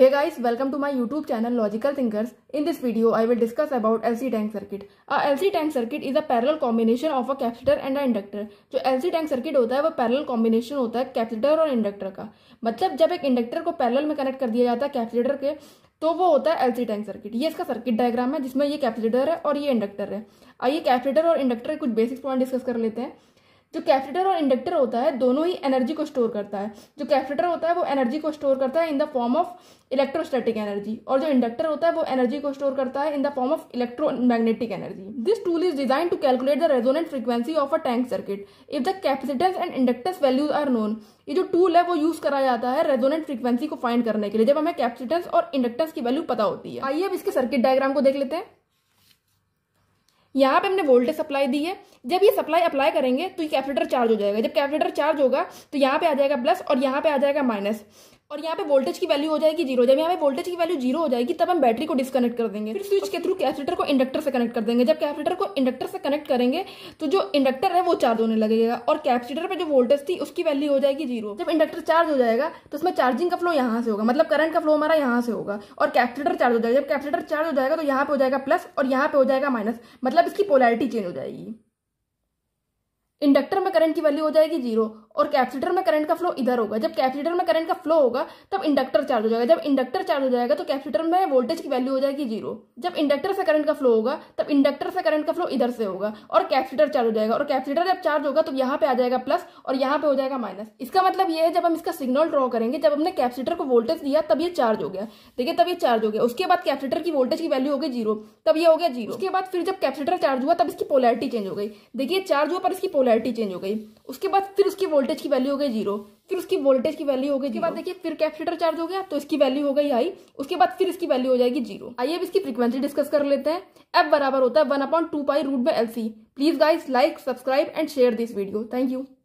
Hey guys, welcome to my YouTube channel Logical Thinkers. In this video, I will discuss about LC tank circuit. A LC tank circuit is a parallel combination of a capacitor and a inductor. जो LC tank circuit होता है वो parallel combination होता है capacitor और inductor का मतलब जब एक inductor को parallel में connect कर दिया जाता है capacitor के तो वो होता है एलसी टैंक सर्किट ये इसका सर्किट डायग्राम है जिसमें ये कैपेसिटर है और ये इंडक्टर है आइए कैपेसिटर और इंडक्टर के कुछ बेसिक पॉइंट डिस्कस कर लेते हैं जो कैपेसिटर और इंडक्टर होता है दोनों ही एनर्जी को स्टोर करता है जो कैपेसिटर होता है वो एनर्जी को स्टोर करता है in the form of electrostatic energy और जो इंडक्टर होता है वो एनर्जी को स्टोर करता है in the form of magnetic energy this tool is design to calculate the resonant frequency of a tank circuit if the capacitance and inductance values are known ये जो टूल है वो यूज करा जाता है रेजोनेंट फ्रीक्वेंसी को find करने के लिए जब हमें कैपेसिटेंस और इंडक्टेंस की वैल्यू पता होती है आइए अब इसके सर्किट डायग्राम को देख लेते हैं यहाँ पे हमने वोल्टेज सप्लाई दी है जब ये सप्लाई अप्लाई करेंगे तो ये कैपेसिटर चार्ज हो जाएगा जब कैपेसिटर चार्ज होगा तो यहाँ पे आ जाएगा प्लस और यहाँ पे आ जाएगा माइनस और यहाँ पे वोल्टेज की वैल्यू हो जाएगी जीरो जब यहाँ पे वोल्टेज की वैल्यू जीरो हो जाएगी तब हम बैटरी को डिस्कनेक्ट कर देंगे फिर स्विच के थ्रू कैपेसिटर को इंडक्टर से कनेक्ट कर देंगे जब कैपेसिटर को इंडक्टर से कनेक्ट करेंगे तो जो इंडक्टर है वो चार्ज होने लगेगा और कैपेसिटर पे जो वोल्टेज थी उसकी वैल्यू हो जाएगी जीरो जब इंडक्टर चार्ज हो जाएगा तो उसमें चार्जिंग का फ्लो यहाँ से होगा मतलब करंट का फ्लो हमारा यहाँ से होगा और कैपेसिटर चार्ज हो जाएगा जब कैपेसिटर चार्ज हो जाएगा तो यहाँ पे हो जाएगा प्लस और यहाँ पे हो जाएगा माइनस मतलब इसकी पोलैरिटी चेंज हो जाएगी इंडक्टर में करंट की वैल्यू हो जाएगी जीरो और कैपेसिटर में करंट का फ्लो इधर होगा जब कैपेसिटर में करंट का फ्लो होगा तब इंडक्टर चार्ज हो जाएगा जब इंडक्टर चार्ज हो जाएगा तो कैपेसिटर में वोल्टेज की वैल्यू हो जाएगी जीरो जब इंडक्टर से करंट का फ्लो होगा तब इंडक्टर से करंट का फ्लो इधर से होगा और कैपेसिटर चार्ज हो जाएगा और कैपेसिटर जब चार्ज होगा तो यहाँ पे आ जाएगा प्लस और यहाँ पे हो जाएगा माइनस इसका मतलब ये है जब हम इसका सिग्नल ड्रॉ करेंगे जब हमने कैपेसिटर को वोल्टेज दिया तब ये चार्ज हो गया देखिए तब ये चार्ज हो गया उसके बाद कैपेसिटर की वोल्टेज की वैल्यू हो गई जीरो तब ये हो गया जीरो उसके बाद फिर जब कैपेसिटर चार्ज हुआ तब इसकी पोलैरिटी चेंज हो गई देखिए चार्ज हुआ पर इसकी पोलैरिटी चेंज हो गई उसके बाद फिर उसकी वोल्टेज की वैल्यू हो गई जीरो फिर उसकी वोल्टेज की वैल्यू हो गई उसके बाद देखिए फिर कैपेसिटर चार्ज हो गया तो इसकी वैल्यू हो गई हाई उसके बाद फिर इसकी वैल्यू हो जाएगी जीरो आइए अब इसकी फ्रीक्वेंसी डिस्कस कर लेते हैं एफ बराबर होता है one upon two pi root by L C please guys like subscribe and share this video thank you